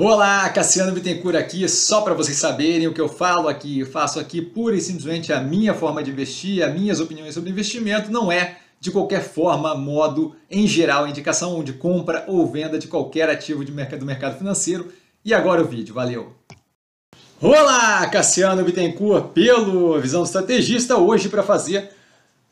Olá, Cassiano Bittencourt aqui, só para vocês saberem o que eu falo aqui, eu faço aqui pura e simplesmente a minha forma de investir, as minhas opiniões sobre investimento, não é de qualquer forma, modo, em geral, indicação de compra ou venda de qualquer ativo de mercado, do mercado financeiro. E agora o vídeo, valeu! Olá, Cassiano Bittencourt, pelo Visão Estrategista, hoje para fazer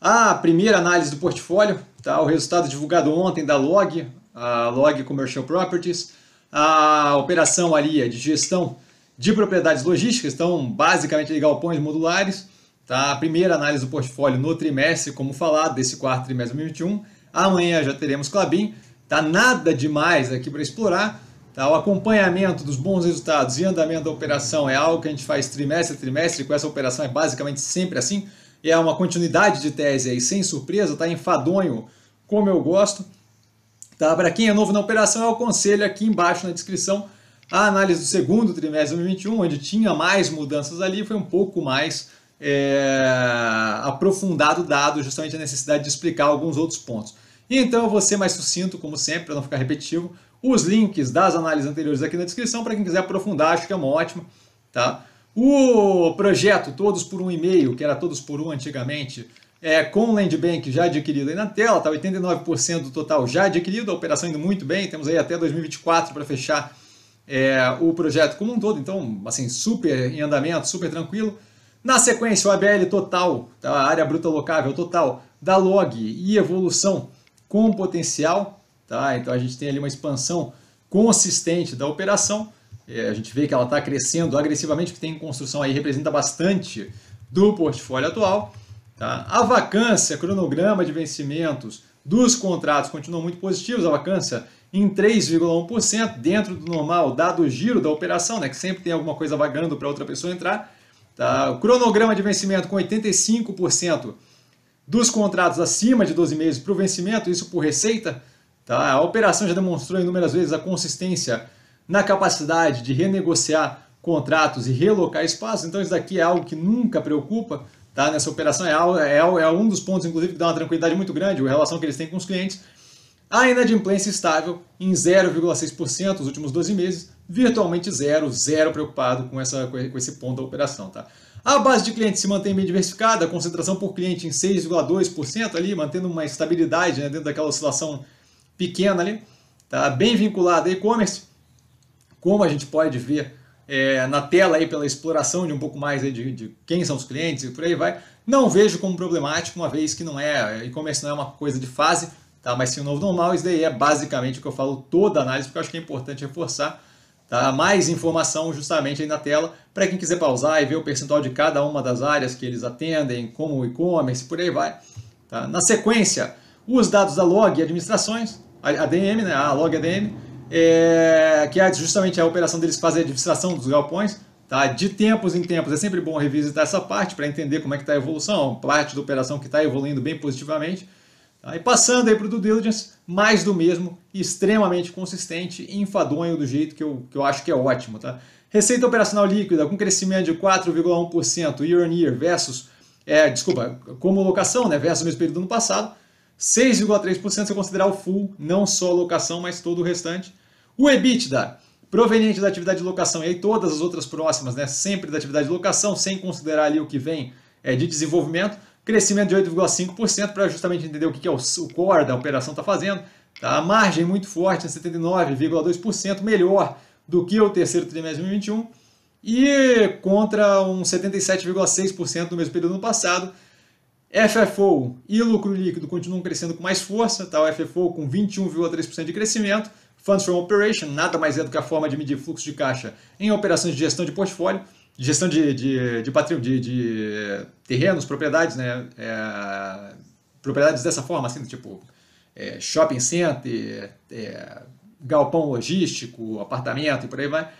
a primeira análise do portfólio, tá? o resultado divulgado ontem da LOG, a LOG Commercial Properties, a operação ali é de gestão de propriedades logísticas, então basicamente de é galpões modulares. Tá? A primeira análise do portfólio no trimestre, como falado, desse quarto trimestre de 2021. Amanhã já teremos Clabin. Tá nada demais aqui para explorar. Tá? O acompanhamento dos bons resultados e andamento da operação é algo que a gente faz trimestre a trimestre, com essa operação é basicamente sempre assim. É uma continuidade de tese aí, sem surpresa, tá enfadonho como eu gosto. Tá? Para quem é novo na operação, eu é aconselho aqui embaixo na descrição a análise do segundo trimestre de 2021, onde tinha mais mudanças ali, foi um pouco mais é, aprofundado dado justamente a necessidade de explicar alguns outros pontos. Então eu vou ser mais sucinto, como sempre, para não ficar repetitivo. Os links das análises anteriores aqui na descrição, para quem quiser aprofundar, acho que é uma ótima. Tá? O projeto Todos por um e-mail, que era Todos por um antigamente, é, com o Land Bank já adquirido aí na tela, tá 89% do total já adquirido, a operação indo muito bem, temos aí até 2024 para fechar é, o projeto como um todo, então, assim, super em andamento, super tranquilo. Na sequência, o ABL total, tá, a área bruta locável total da log e evolução com potencial, tá? Então a gente tem ali uma expansão consistente da operação. É, a gente vê que ela está crescendo agressivamente, que tem construção aí representa bastante do portfólio atual. Tá? A vacância, cronograma de vencimentos dos contratos continuam muito positivos, a vacância em 3,1% dentro do normal, dado o giro da operação, né, que sempre tem alguma coisa vagando para outra pessoa entrar. Tá? O cronograma de vencimento com 85% dos contratos acima de 12 meses para o vencimento, isso por receita. Tá? A operação já demonstrou inúmeras vezes a consistência na capacidade de renegociar contratos e relocar espaços, então isso daqui é algo que nunca preocupa tá? nessa operação. É, é, é um dos pontos, inclusive, que dá uma tranquilidade muito grande, a relação que eles têm com os clientes. A inadimplência estável em 0,6% nos últimos 12 meses, virtualmente zero, zero preocupado com, essa, com esse ponto da operação. Tá? A base de clientes se mantém bem diversificada, a concentração por cliente em 6,2% ali, mantendo uma estabilidade né, dentro daquela oscilação pequena ali, tá? bem vinculada a e-commerce, como a gente pode ver é, na tela aí pela exploração de um pouco mais de, de, quem são os clientes e por aí vai, não vejo como problemático, uma vez que não é, e-commerce não é uma coisa de fase, tá? mas sim o novo normal, isso daí é basicamente o que eu falo toda análise, porque eu acho que é importante reforçar tá? mais informação justamente aí na tela para quem quiser pausar e ver o percentual de cada uma das áreas que eles atendem, como o e-commerce, por aí vai. Tá? Na sequência, os dados da log e administrações, a ADM, né? a log ADM, é, que é justamente a operação deles fazer a administração dos galpões. Tá? De tempos em tempos é sempre bom revisitar essa parte para entender como é que está a evolução, parte da operação que está evoluindo bem positivamente. Tá? E passando aí para o due diligence, mais do mesmo, extremamente consistente e enfadonho do jeito que eu, que eu acho que é ótimo. Tá? Receita operacional líquida com crescimento de 4,1% year on year versus, é, desculpa, como locação né, versus o mesmo período do ano passado, 6,3% se considerar o full, não só a locação, mas todo o restante. O EBITDA, proveniente da atividade de locação e aí todas as outras próximas, né, sempre da atividade de locação, sem considerar ali o que vem é, de desenvolvimento, crescimento de 8,5% para justamente entender o que, que é o, o core da operação está fazendo. Tá? A margem muito forte, 79,2%, né, melhor do que o terceiro trimestre de 2021 e contra um 77,6% no mesmo período do ano passado FFO e lucro líquido continuam crescendo com mais força, tá? o FFO com 21,3% de crescimento, Funds from Operation nada mais é do que a forma de medir fluxo de caixa em operações de gestão de portfólio, gestão de, de, de, patrimônio, de, de eh, terrenos, propriedades, né? É, propriedades dessa forma, assim, tipo é, shopping center, é, galpão logístico, apartamento e por aí vai.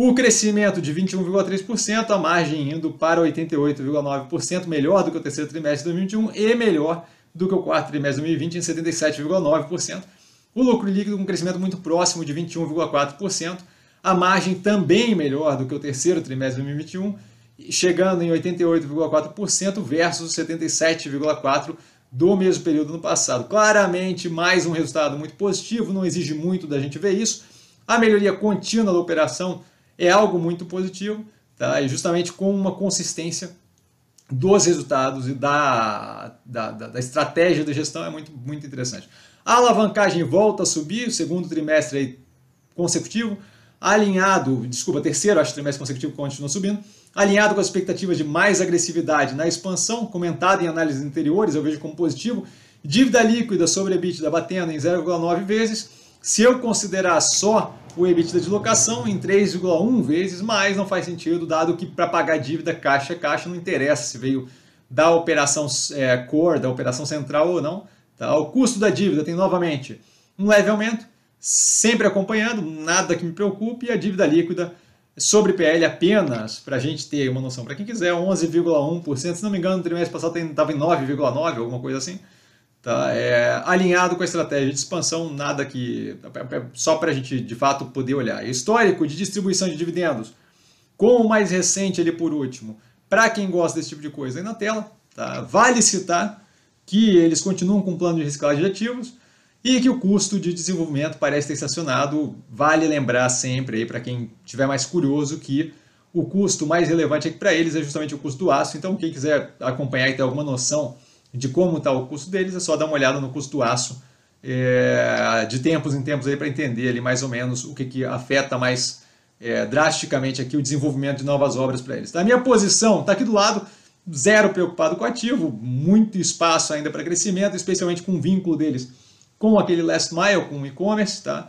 O crescimento de 21,3%, a margem indo para 88,9%, melhor do que o terceiro trimestre de 2021 e melhor do que o quarto trimestre de 2020 em 77,9%. O lucro líquido com um crescimento muito próximo de 21,4%, a margem também melhor do que o terceiro trimestre de 2021, chegando em 88,4% versus 77,4% do mesmo período no passado. Claramente, mais um resultado muito positivo, não exige muito da gente ver isso. A melhoria contínua da operação é algo muito positivo, tá? e justamente com uma consistência dos resultados e da, da, da estratégia de gestão é muito, muito interessante. A alavancagem volta a subir, segundo trimestre consecutivo, alinhado, desculpa, terceiro, acho trimestre consecutivo continua subindo, alinhado com as expectativas de mais agressividade na expansão, comentado em análises anteriores, eu vejo como positivo, dívida líquida sobre EBITDA batendo em 0,9 vezes, se eu considerar só o EBITDA de locação em 3,1 vezes mais, não faz sentido, dado que para pagar dívida caixa caixa não interessa se veio da operação é, core, da operação central ou não. Tá? O custo da dívida tem novamente um leve aumento, sempre acompanhando, nada que me preocupe, e a dívida líquida sobre PL apenas, para a gente ter uma noção, para quem quiser, 11,1%, se não me engano, no trimestre passado estava em 9,9%, alguma coisa assim. Tá? É, alinhado com a estratégia de expansão, nada que. É, é só para a gente de fato poder olhar. Histórico de distribuição de dividendos, com o mais recente ali por último. Para quem gosta desse tipo de coisa aí na tela, tá? vale citar que eles continuam com o plano de reciclagem de ativos e que o custo de desenvolvimento parece ter estacionado. Vale lembrar sempre aí para quem tiver mais curioso que o custo mais relevante aqui é para eles é justamente o custo do aço. Então, quem quiser acompanhar e ter alguma noção de como está o custo deles, é só dar uma olhada no custo do aço é, de tempos em tempos para entender ali mais ou menos o que, que afeta mais é, drasticamente aqui o desenvolvimento de novas obras para eles. Tá? A minha posição está aqui do lado, zero preocupado com o ativo, muito espaço ainda para crescimento, especialmente com o vínculo deles com aquele last mile, com o e-commerce. Tá?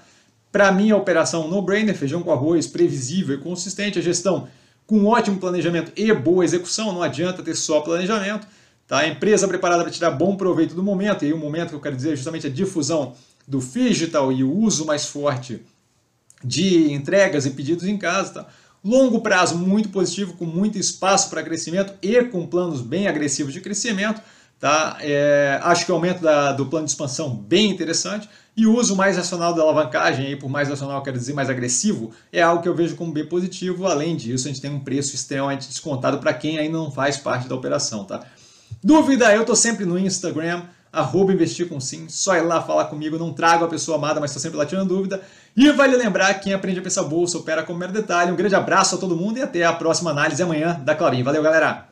Para mim, a operação no-brainer, feijão com arroz, previsível e consistente, a gestão com ótimo planejamento e boa execução, não adianta ter só planejamento Tá? A empresa preparada para tirar bom proveito do momento, e aí o momento que eu quero dizer é justamente a difusão do digital e o uso mais forte de entregas e pedidos em casa. Tá? Longo prazo muito positivo, com muito espaço para crescimento e com planos bem agressivos de crescimento. Tá? É, acho que o aumento da, do plano de expansão bem interessante e o uso mais racional da alavancagem, aí, por mais racional quero dizer mais agressivo, é algo que eu vejo como bem positivo. Além disso, a gente tem um preço extremamente descontado para quem ainda não faz parte da operação. Tá? Dúvida? Eu tô sempre no Instagram, arroba investir com sim, só ir lá falar comigo, não trago a pessoa amada, mas estou sempre lá tirando dúvida. E vale lembrar, quem aprende a pensar bolsa opera com o mero detalhe. Um grande abraço a todo mundo e até a próxima análise amanhã da Clarim. Valeu, galera!